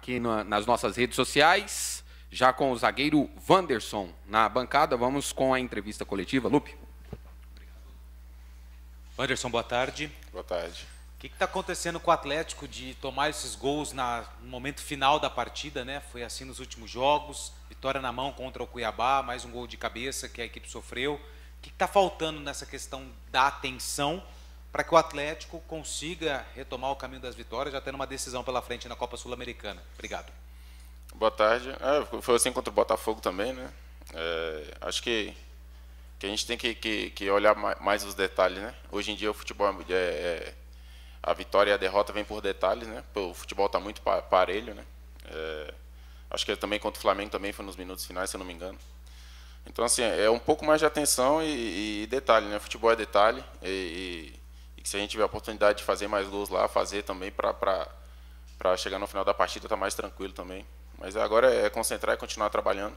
aqui na, nas nossas redes sociais, já com o zagueiro Wanderson na bancada. Vamos com a entrevista coletiva. Lupe. Wanderson, boa tarde. Boa tarde. O que está acontecendo com o Atlético de tomar esses gols na, no momento final da partida, né? Foi assim nos últimos jogos, vitória na mão contra o Cuiabá, mais um gol de cabeça que a equipe sofreu. O que está faltando nessa questão da atenção para que o Atlético consiga retomar o caminho das vitórias, já tendo uma decisão pela frente na Copa Sul-Americana. Obrigado. Boa tarde. É, foi assim contra o Botafogo também, né? É, acho que, que a gente tem que, que, que, olhar mais os detalhes, né? Hoje em dia o futebol é, é, é a vitória e a derrota vem por detalhes, né? O futebol está muito parelho, né? É, acho que também contra o Flamengo também foi nos minutos finais, se eu não me engano. Então assim é um pouco mais de atenção e, e detalhe, né? O futebol é detalhe e, e e que se a gente tiver a oportunidade de fazer mais gols lá, fazer também para chegar no final da partida tá mais tranquilo também. Mas agora é concentrar e continuar trabalhando.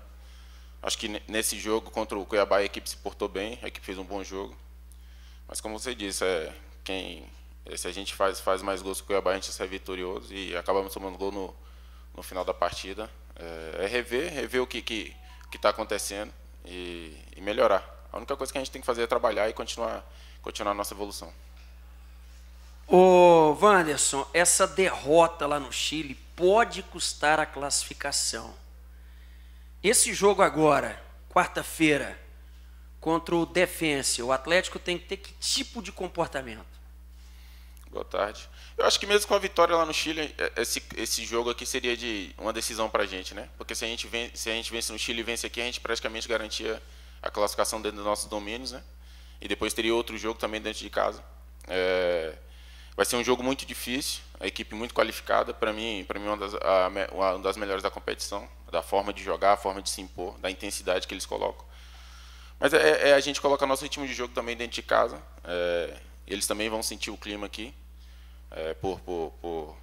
Acho que nesse jogo contra o Cuiabá a equipe se portou bem, a equipe fez um bom jogo. Mas como você disse, é, quem, é, se a gente faz, faz mais gols que o Cuiabá, a gente sai vitorioso e acabamos tomando gol no, no final da partida. É, é rever, rever o que está que, que tá acontecendo e, e melhorar. A única coisa que a gente tem que fazer é trabalhar e continuar, continuar a nossa evolução. Ô, Wanderson, essa derrota lá no Chile pode custar a classificação. Esse jogo agora, quarta-feira, contra o Defense, o Atlético tem que ter que tipo de comportamento? Boa tarde. Eu acho que mesmo com a vitória lá no Chile, é, esse, esse jogo aqui seria de uma decisão para a gente, né? Porque se a gente, vence, se a gente vence no Chile e vence aqui, a gente praticamente garantia a classificação dentro dos nossos domínios, né? E depois teria outro jogo também dentro de casa. É... Vai ser um jogo muito difícil, a equipe muito qualificada. Para mim, para mim é uma das, a, uma das melhores da competição, da forma de jogar, a forma de se impor, da intensidade que eles colocam. Mas é, é, é a gente coloca nosso ritmo de jogo também dentro de casa. É, eles também vão sentir o clima aqui, é, por, por, por,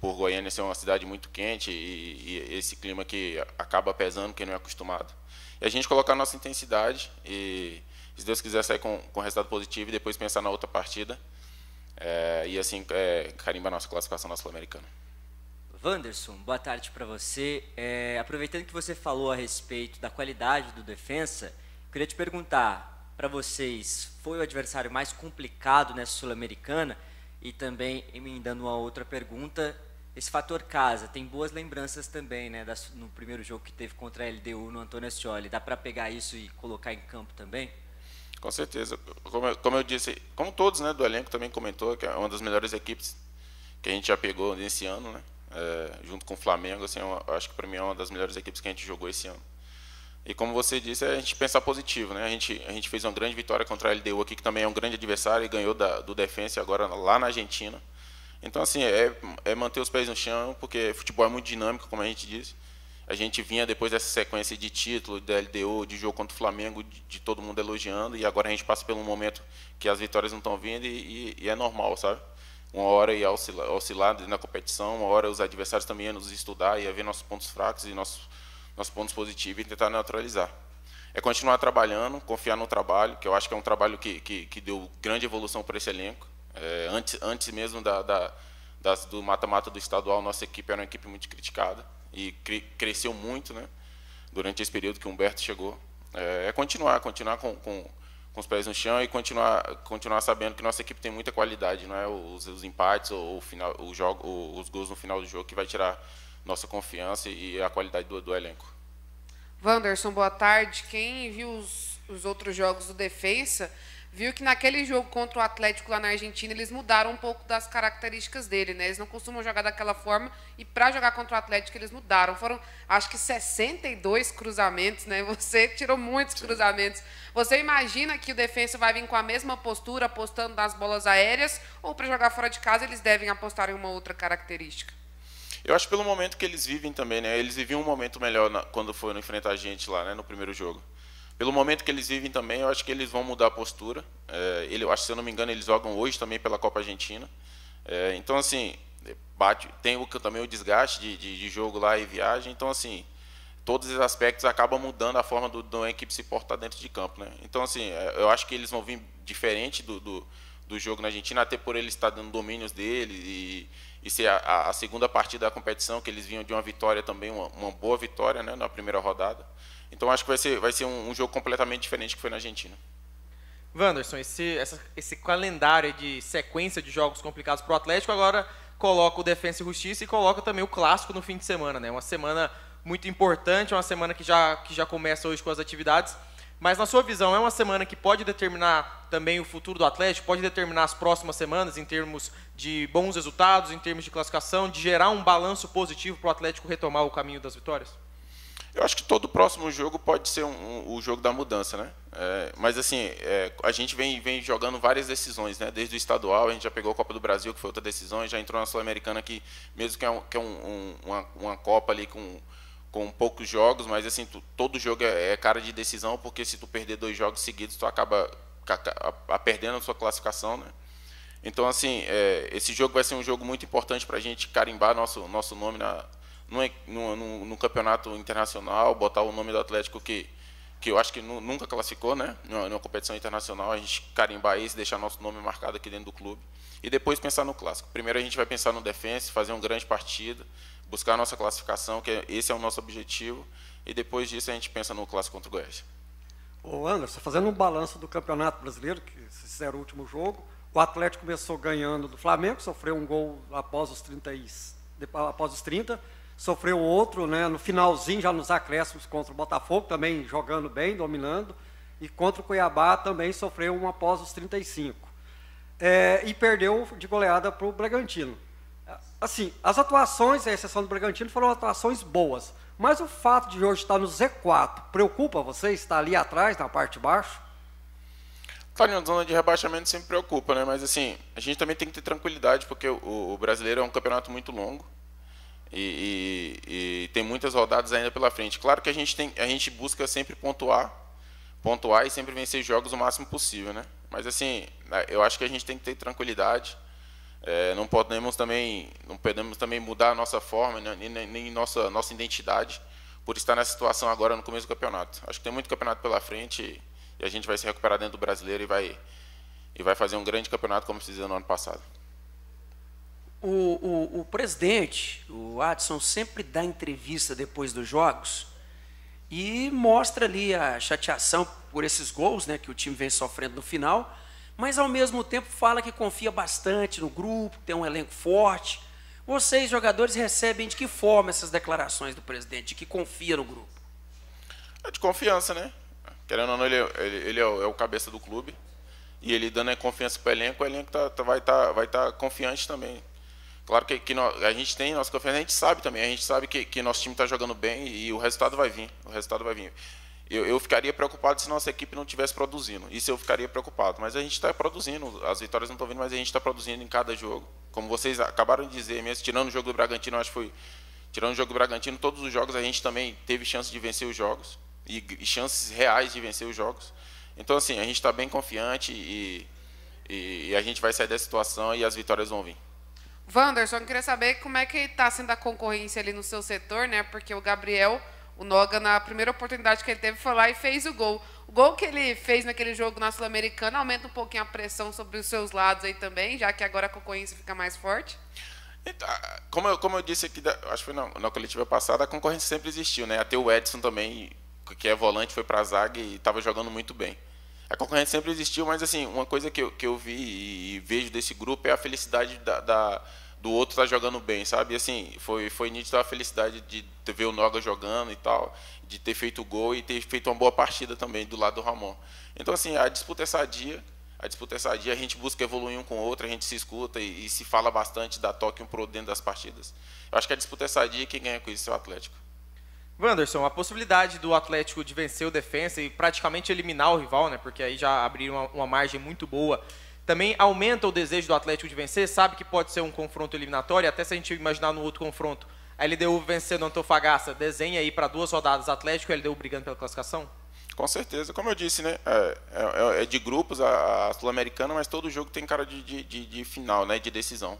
por, Goiânia ser uma cidade muito quente e, e, esse clima que acaba pesando quem não é acostumado. E a gente colocar a nossa intensidade e, se Deus quiser, sair com, com resultado positivo e depois pensar na outra partida é, e assim é, carimba a nossa classificação na Sul-Americana. Wanderson, boa tarde para você. É, aproveitando que você falou a respeito da qualidade do defensa, queria te perguntar para vocês, foi o adversário mais complicado nessa Sul-Americana? E também emendando uma outra pergunta, esse fator casa tem boas lembranças também, né, das, no primeiro jogo que teve contra a LDU no Antônio Ascioli. Dá para pegar isso e colocar em campo também? Com certeza. Como eu, como eu disse, como todos né, do elenco também comentou, que é uma das melhores equipes que a gente já pegou nesse ano, né? É, junto com o Flamengo, assim, eu acho que para mim é uma das melhores equipes que a gente jogou esse ano. E como você disse, é a gente pensar positivo, né? A gente, a gente fez uma grande vitória contra a LDU aqui, que também é um grande adversário e ganhou da, do Defensa agora lá na Argentina. Então, assim, é, é manter os pés no chão, porque futebol é muito dinâmico, como a gente disse. A gente vinha depois dessa sequência de título, de LDO, de jogo contra o Flamengo, de, de, todo mundo elogiando, e agora a gente passa por um momento que as vitórias não estão vindo e, e, e, é normal, sabe? Uma hora ia oscilar, oscilar na competição, uma hora os adversários também iam nos estudar, ia ver nossos pontos fracos e nossos, nossos pontos positivos e tentar neutralizar. É continuar trabalhando, confiar no trabalho, que eu acho que é um trabalho que, que, que deu grande evolução para esse elenco. É, antes, antes mesmo da, da, das, do mata-mata do estadual, nossa equipe era uma equipe muito criticada e cre cresceu muito né, durante esse período que o Humberto chegou, é, é continuar, continuar com, com, com, os pés no chão e continuar, continuar sabendo que nossa equipe tem muita qualidade, não é os, os empates ou, o final, o jogo, ou os gols no final do jogo que vai tirar nossa confiança e a qualidade do, do elenco. Wanderson, boa tarde. Quem viu os, os outros jogos do Defensa viu que naquele jogo contra o Atlético lá na Argentina, eles mudaram um pouco das características dele, né? Eles não costumam jogar daquela forma e para jogar contra o Atlético eles mudaram. Foram, acho que 62 cruzamentos, né? Você tirou muitos Sim. cruzamentos. Você imagina que o defensa vai vir com a mesma postura apostando nas bolas aéreas ou para jogar fora de casa eles devem apostar em uma outra característica? Eu acho pelo momento que eles vivem também, né? Eles viviam um momento melhor na, quando foram enfrentar a gente lá, né, no primeiro jogo. Pelo momento que eles vivem também, eu acho que eles vão mudar a postura. É, ele, eu acho, se eu não me engano, eles jogam hoje também pela Copa Argentina. É, então, assim, bate, tem o, também o desgaste de, de, de, jogo lá e viagem. Então, assim, todos os aspectos acabam mudando a forma do, da equipe se portar dentro de campo. Né? Então, assim, é, eu acho que eles vão vir diferente do, do, do jogo na Argentina, até por ele estar dando domínios dele e, e ser a, a, segunda partida da competição, que eles vinham de uma vitória também, uma, uma boa vitória né, na primeira rodada. Então acho que vai ser, vai ser um, um jogo completamente diferente que foi na Argentina. Wanderson, esse, essa, esse calendário de sequência de jogos complicados para o Atlético agora coloca o Defensa e Justiça e coloca também o Clássico no fim de semana. Né? Uma semana muito importante, uma semana que já, que já começa hoje com as atividades. Mas na sua visão, é uma semana que pode determinar também o futuro do Atlético, pode determinar as próximas semanas em termos de bons resultados, em termos de classificação, de gerar um balanço positivo para o Atlético retomar o caminho das vitórias? Eu acho que todo próximo jogo pode ser um, um, o jogo da mudança, né? É, mas assim, é, a gente vem, vem jogando várias decisões, né? Desde o estadual, a gente já pegou a Copa do Brasil, que foi outra decisão, já entrou na Sul-Americana, que mesmo que é, um, que é uma, uma Copa ali com com poucos jogos, mas assim, tu, todo jogo é, é, cara de decisão, porque se tu perder dois jogos seguidos, tu acaba a, a perdendo a sua classificação, né? Então, assim, é, esse jogo vai ser um jogo muito importante para a gente carimbar nosso, nosso nome na, no, no, no, campeonato internacional, botar o nome do Atlético que, que eu acho que nu, nunca classificou, né? Numa, competição internacional, a gente carimbar isso, deixar nosso nome marcado aqui dentro do clube. E depois pensar no clássico. Primeiro a gente vai pensar no defense, fazer um grande partida, buscar a nossa classificação, que é, esse é o nosso objetivo, e depois disso a gente pensa no clássico contra o Goiás. Ô Anderson, fazendo um balanço do Campeonato Brasileiro, que esse era o último jogo, o Atlético começou ganhando do Flamengo, sofreu um gol após os 30, após os 30 sofreu outro né, no finalzinho, já nos acréscimos contra o Botafogo, também jogando bem, dominando, e contra o Cuiabá também sofreu um após os 35. É, e perdeu de goleada para o Bragantino assim, as atuações, a exceção do Bragantino, foram atuações boas. Mas o fato de hoje estar no Z4 preocupa você? Está ali atrás, na parte de baixo? Tá uma zona de rebaixamento sempre preocupa, né? Mas assim, a gente também tem que ter tranquilidade, porque o, o brasileiro é um campeonato muito longo. E, e, e, tem muitas rodadas ainda pela frente. Claro que a gente, tem, a gente busca sempre pontuar, pontuar e sempre vencer jogos o máximo possível, né? Mas assim, eu acho que a gente tem que ter tranquilidade é, não podemos também não podemos também mudar a nossa forma né, nem, nem, nem, nossa nossa identidade por estar nessa situação agora no começo do campeonato. Acho que tem muito campeonato pela frente e a gente vai se recuperar dentro do brasileiro e vai e vai fazer um grande campeonato como fizemos no ano passado. O, o, o presidente, o Adson, sempre dá entrevista depois dos jogos e mostra ali a chateação por esses gols né, que o time vem sofrendo no final, mas ao mesmo tempo fala que confia bastante no grupo, tem um elenco forte. Vocês, jogadores, recebem de que forma essas declarações do presidente, de que confia no grupo? É de confiança, né? Querendo ou não, ele, é, ele, ele é, o, é, o, cabeça do clube. E ele dando confiança para o elenco, o elenco tá, tá, vai estar tá, vai tá confiante também. Claro que, que nós, a gente tem nossa confiança, a gente sabe também, a gente sabe que, que nosso time está jogando bem e o resultado vai vir. O resultado vai vir eu, eu, ficaria preocupado se nossa equipe não estivesse produzindo. Isso eu ficaria preocupado. Mas a gente está produzindo, as vitórias não estão vindo, mas a gente está produzindo em cada jogo. Como vocês acabaram de dizer, mesmo tirando o jogo do Bragantino, acho que foi. Tirando o jogo do Bragantino, todos os jogos a gente também teve chance de vencer os jogos. E, e chances reais de vencer os jogos. Então, assim, a gente está bem confiante e, e, e a gente vai sair dessa situação e as vitórias vão vir. Wanderson, eu queria saber como é que está sendo a concorrência ali no seu setor, né? Porque o Gabriel o Noga, na primeira oportunidade que ele teve, foi lá e fez o gol. O gol que ele fez naquele jogo na Sul-Americana aumenta um pouquinho a pressão sobre os seus lados aí também, já que agora a concorrência fica mais forte? Então, ah, como, eu, como eu disse aqui, acho que foi na, na coletiva passada, a concorrência sempre existiu, né? Até o Edson também, que é volante, foi para a zaga e estava jogando muito bem. A concorrência sempre existiu, mas assim, uma coisa que eu, que eu vi e vejo desse grupo é a felicidade da, da do outro tá jogando bem, sabe? E assim, foi, foi nítido a felicidade de ver o Noga jogando e tal, de ter feito o gol e ter feito uma boa partida também do lado do Ramon. Então, assim, a disputa é sadia, a disputa é sadia, a gente busca evoluir um com o outro, a gente se escuta e, e se fala bastante, da toque um pro dentro das partidas. Eu acho que a disputa é sadia e quem ganha com isso é o Atlético. Wanderson, a possibilidade do Atlético de vencer o defensa e praticamente eliminar o rival, né? Porque aí já abriu uma, uma margem muito boa também aumenta o desejo do Atlético de vencer, sabe que pode ser um confronto eliminatório, até se a gente imaginar no outro confronto, a LDU vencendo o Antofagasta, desenha aí para duas rodadas Atlético e a LDU brigando pela classificação? Com certeza, como eu disse, né? É, é, é, é de grupos a, a Sul-Americana, mas todo jogo tem cara de, de, de, de, final, né? De decisão.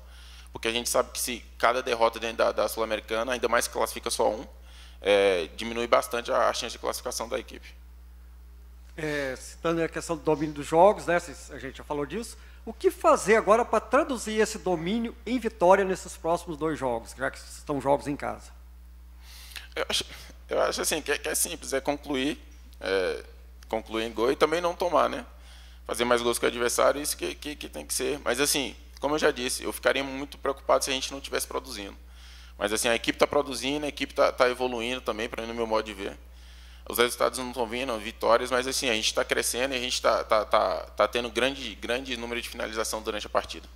Porque a gente sabe que se cada derrota dentro da, da Sul-Americana, ainda mais que classifica só um, é, diminui bastante a, a chance de classificação da equipe é, citando a questão do domínio dos jogos, né, a gente já falou disso, o que fazer agora para traduzir esse domínio em vitória nesses próximos dois jogos, já que estão jogos em casa? Eu acho, eu acho assim, que é, que é simples, é concluir, é, concluir em gol e também não tomar, né? Fazer mais gols que o adversário, isso que, que, que tem que ser. Mas assim, como eu já disse, eu ficaria muito preocupado se a gente não estivesse produzindo. Mas assim, a equipe está produzindo, a equipe está tá evoluindo também, para mim, no meu modo de ver os resultados não estão vindo, vitórias, mas assim, a gente está crescendo e a gente está tá, tá, tá tendo grande, grande número de finalização durante a partida.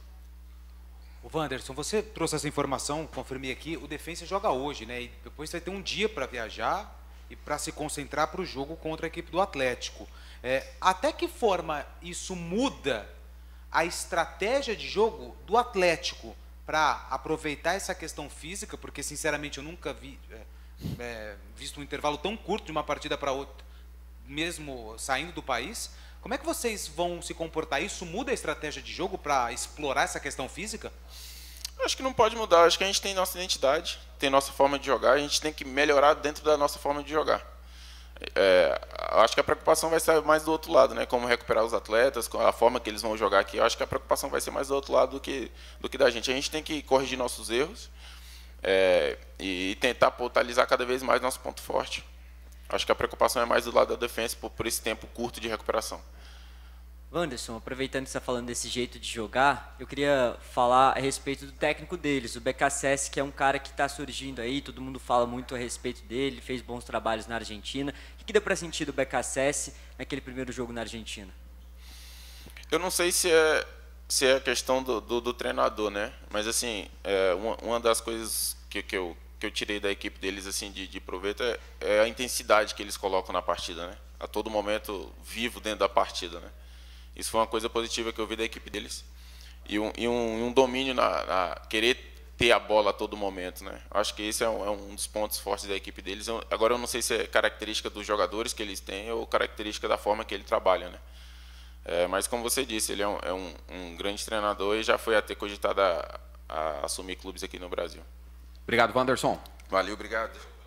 O Wanderson, você trouxe essa informação, confirmei aqui, o Defensa joga hoje, né? E depois vai ter um dia para viajar e para se concentrar para o jogo contra a equipe do Atlético. É, até que forma isso muda a estratégia de jogo do Atlético para aproveitar essa questão física? Porque, sinceramente, eu nunca vi. É, é, visto um intervalo tão curto de uma partida para outra, mesmo saindo do país. Como é que vocês vão se comportar? Isso muda a estratégia de jogo para explorar essa questão física? Acho que não pode mudar. Acho que a gente tem nossa identidade, tem nossa forma de jogar. A gente tem que melhorar dentro da nossa forma de jogar. É, acho que a preocupação vai ser mais do outro lado, né? Como recuperar os atletas, a forma que eles vão jogar aqui. Acho que a preocupação vai ser mais do outro lado do que, do que da gente. A gente tem que corrigir nossos erros é, e tentar potencializar cada vez mais nosso ponto forte. Acho que a preocupação é mais do lado da defesa por, por esse tempo curto de recuperação. Wanderson, aproveitando que você está falando desse jeito de jogar, eu queria falar a respeito do técnico deles, o BKSS, que é um cara que está surgindo aí, todo mundo fala muito a respeito dele, fez bons trabalhos na Argentina. O que deu para sentir do BKSS naquele primeiro jogo na Argentina? Eu não sei se é se é a questão do, do, do treinador, né? Mas assim, é, uma, uma, das coisas que, que, eu, que eu tirei da equipe deles assim de, de proveito é, é, a intensidade que eles colocam na partida, né? A todo momento vivo dentro da partida, né? Isso foi uma coisa positiva que eu vi da equipe deles e um, e um, um domínio na, na, querer ter a bola a todo momento, né? Acho que esse é um, é um dos pontos fortes da equipe deles. Eu, agora eu não sei se é característica dos jogadores que eles têm ou característica da forma que ele trabalha, né? É, mas como você disse, ele é, um, é um, um, grande treinador e já foi até cogitado a, a assumir clubes aqui no Brasil. Obrigado, Wanderson. Valeu, obrigado.